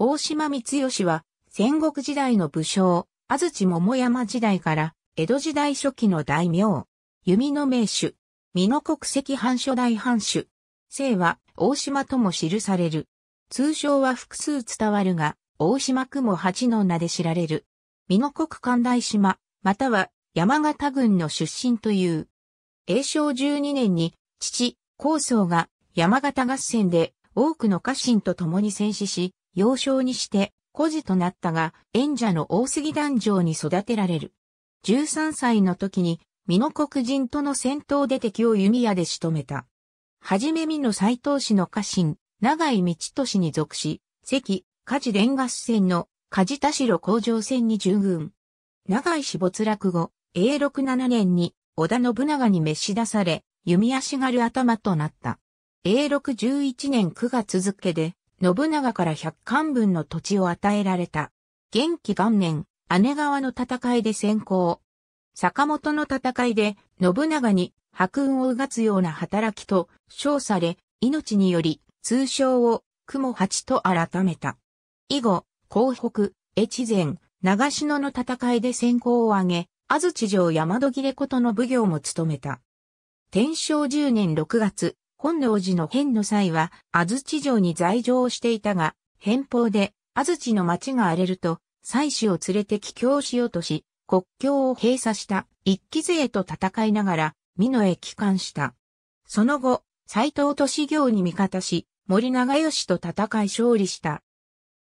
大島光義は、戦国時代の武将、安土桃山時代から、江戸時代初期の大名、弓の名手、美濃国籍藩初代藩主、姓は大島とも記される。通称は複数伝わるが、大島雲八の名で知られる。美濃国寛大島、または山形郡の出身という。永正12年に、父、高僧が山形合戦で多くの家臣と共に戦死し、幼少にして孤児となったが、縁者の大杉団上に育てられる。13歳の時に、美濃国人との戦闘で敵を弓矢で仕留めた。はじめ美濃斎藤氏の家臣、長井道俊に属し、関、家事連合戦の事田城工場戦に従軍。長井氏没落後、永67年に織田信長に召し出され、弓足がる頭となった。永禄11年9月付で、信長から百貫分の土地を与えられた。元気元年、姉川の戦いで先行。坂本の戦いで、信長に白雲をうがつような働きと称され、命により、通称を雲八と改めた。以後、江北、越前、長篠の戦いで先行を挙げ、安土城山戸切れことの奉行も務めた。天正10年6月、本能寺の変の際は、安土城に在城をしていたが、変法で安土の町が荒れると、妻子を連れて帰郷しようとし、国境を閉鎖した一騎勢と戦いながら、美濃へ帰還した。その後、斎藤利行に味方し、森長吉と戦い勝利した。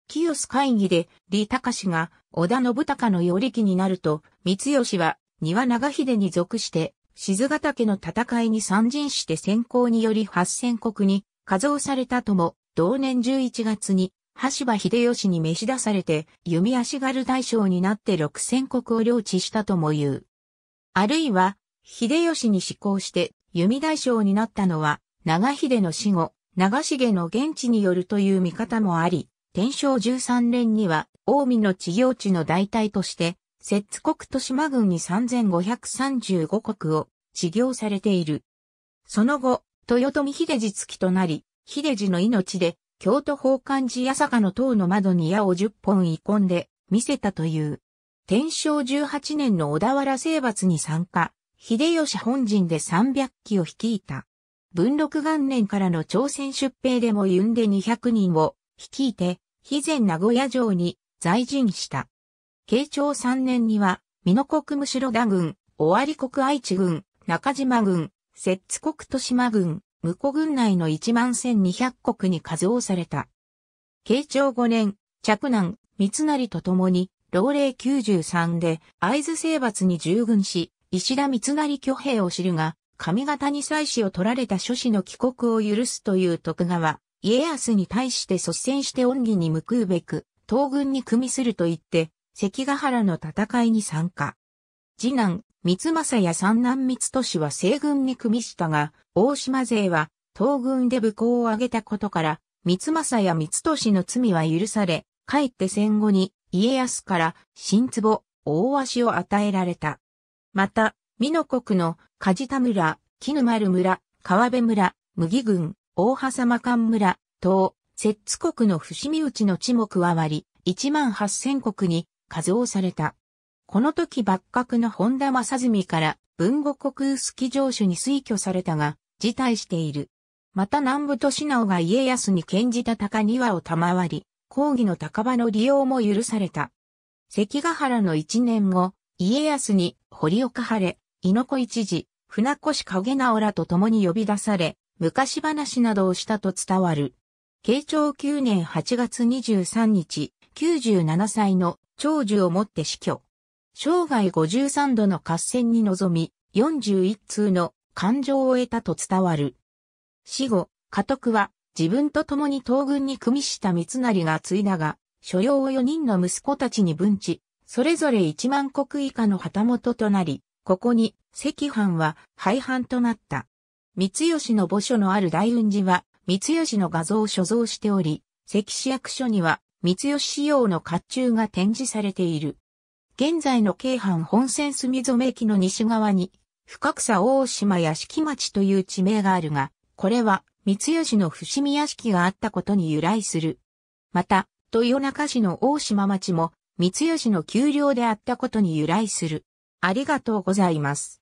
清須会議で李隆が織田信孝の寄り木になると、三吉は庭長秀に属して静ヶ岳の戦いに参陣して先行により八千国に加増されたとも、同年11月に、橋場秀吉に召し出されて、弓足軽大将になって六千国を領地したとも言う。あるいは、秀吉に志向して、弓大将になったのは、長秀の死後、長重の現地によるという見方もあり、天正13年には、近江の治行地の代替として、摂津国と島郡に3535国を治療されている。その後、豊臣秀次付きとなり、秀次の命で、京都宝冠寺八坂の塔の窓に矢を10本遺込んで、見せたという。天正18年の小田原征伐に参加、秀吉本陣で300機を率いた。文禄元年からの朝鮮出兵でもユンで200人を率いて、肥前名古屋城に在陣した。慶長3年には、美濃国むしろ田軍、尾張国愛知軍、中島軍、摂津国豊島軍、武庫軍内の1万1200国に加増された。慶長5年、嫡男、三成と共に、老齢93で、合津征伐に従軍し、石田三成挙兵を知るが、上方に妻子を取られた諸子の帰国を許すという徳川、家康に対して率先して恩義に報うべく、東軍に組みすると言って、関ヶ原の戦いに参加。次男、三政や三男三俊は西軍に組みしたが、大島勢は東軍で武功を挙げたことから、三政や三俊の罪は許され、かえって戦後に家康から新壺、大足を与えられた。また、美濃国の梶田村、絹丸村、川辺村、麦郡、大波様間村、東、摂津国の伏見内の地も加わり、1万8000国に加増された。この時幕閣の本田正澄から文後国右城主に推挙されたが、辞退している。また南部利直が家康に献じた高庭を賜り、抗議の高場の利用も許された。関ヶ原の一年後、家康に堀岡晴れ、猪子一時、船越影直らと共に呼び出され、昔話などをしたと伝わる。慶長9年8月23日、97歳の長寿をもって死去。生涯53度の合戦に臨み、41通の感情を得たと伝わる。死後、家督は自分と共に東軍に組みした三成が継いだが、所要を4人の息子たちに分置、それぞれ1万国以下の旗本となり、ここに赤藩は廃藩となった。三吉の墓所のある大雲寺は、三吉の画像を所蔵しており、赤市役所には三吉仕様の甲冑が展示されている。現在の京阪本線住染駅の西側に、深草大島屋敷町という地名があるが、これは三吉の伏見屋敷があったことに由来する。また、豊中市の大島町も、三吉の丘陵であったことに由来する。ありがとうございます。